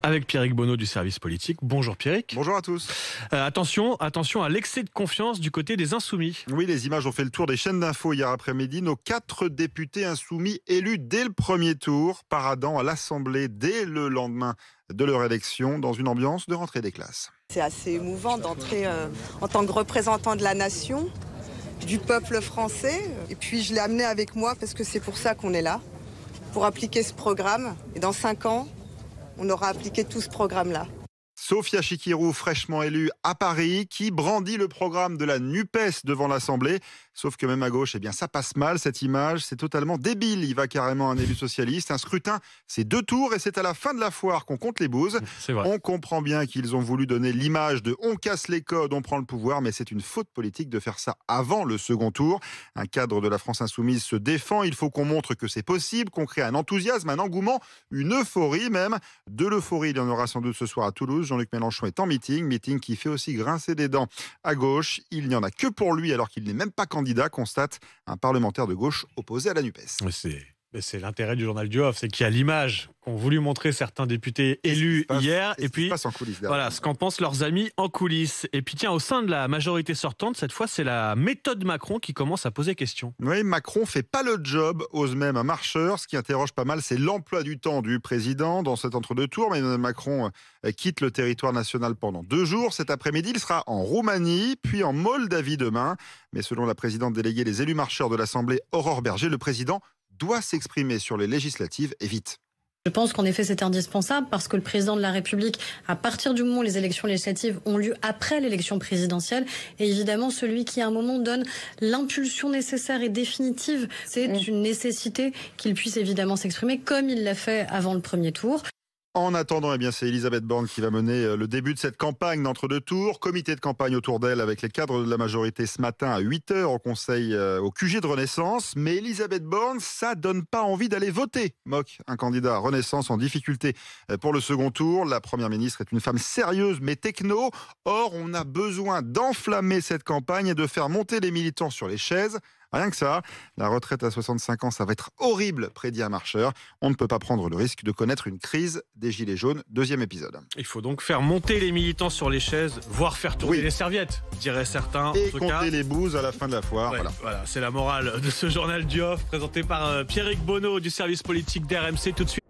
Avec Pierrick Bonneau du service politique. Bonjour Pierrick. Bonjour à tous. Euh, attention, attention à l'excès de confiance du côté des insoumis. Oui, les images ont fait le tour des chaînes d'infos hier après-midi. Nos quatre députés insoumis élus dès le premier tour, paradant à l'Assemblée dès le lendemain de leur élection, dans une ambiance de rentrée des classes. C'est assez émouvant d'entrer euh, en tant que représentant de la nation, du peuple français. Et puis je l'ai amené avec moi parce que c'est pour ça qu'on est là, pour appliquer ce programme. Et dans cinq ans, on aura appliqué tout ce programme-là. Sophia Chikirou, fraîchement élue à Paris, qui brandit le programme de la NUPES devant l'Assemblée. Sauf que même à gauche, eh bien, ça passe mal cette image. C'est totalement débile. Il va carrément un élu socialiste. Un scrutin, c'est deux tours et c'est à la fin de la foire qu'on compte les bouses. On comprend bien qu'ils ont voulu donner l'image de on casse les codes, on prend le pouvoir, mais c'est une faute politique de faire ça avant le second tour. Un cadre de la France insoumise se défend. Il faut qu'on montre que c'est possible, qu'on crée un enthousiasme, un engouement, une euphorie même. De l'euphorie, il y en aura sans doute ce soir à Toulouse luc Mélenchon est en meeting, meeting qui fait aussi grincer des dents à gauche. Il n'y en a que pour lui alors qu'il n'est même pas candidat, constate un parlementaire de gauche opposé à la NUPES. C'est l'intérêt du journal du Off, c'est qu'il y a l'image qu'ont voulu montrer certains députés élus hier, et, puis voilà ce qu'en pensent leurs amis en coulisses. Et puis tiens, au sein de la majorité sortante, cette fois, c'est la méthode Macron qui commence à poser question. Oui, Macron fait pas le job, ose même un marcheur. Ce qui interroge pas mal, c'est l'emploi du temps du président dans cet entre-deux tours. Mais Macron euh, quitte le territoire national pendant deux jours. Cet après-midi, il sera en Roumanie, puis en Moldavie demain. Mais selon la présidente déléguée les élus marcheurs de l'Assemblée, Aurore Berger, le président doit s'exprimer sur les législatives et vite. Je pense qu'en effet, c'est indispensable parce que le président de la République, à partir du moment où les élections législatives ont lieu après l'élection présidentielle, est évidemment celui qui, à un moment, donne l'impulsion nécessaire et définitive. C'est mm. une nécessité qu'il puisse évidemment s'exprimer comme il l'a fait avant le premier tour. En attendant, eh bien, c'est Elisabeth Borne qui va mener euh, le début de cette campagne d'entre-deux tours. Comité de campagne autour d'elle avec les cadres de la majorité ce matin à 8h au conseil euh, au QG de Renaissance. Mais Elisabeth Borne, ça donne pas envie d'aller voter, moque un candidat à Renaissance en difficulté euh, pour le second tour. La première ministre est une femme sérieuse mais techno. Or, on a besoin d'enflammer cette campagne et de faire monter les militants sur les chaises Rien que ça, la retraite à 65 ans, ça va être horrible, prédit un marcheur. On ne peut pas prendre le risque de connaître une crise des Gilets jaunes. Deuxième épisode. Il faut donc faire monter les militants sur les chaises, voire faire tourner les serviettes, diraient certains. Et compter les bouses à la fin de la foire. voilà, voilà c'est la morale de ce journal du off présenté par euh, Pierrick Bonneau du service politique d'RMC tout de suite.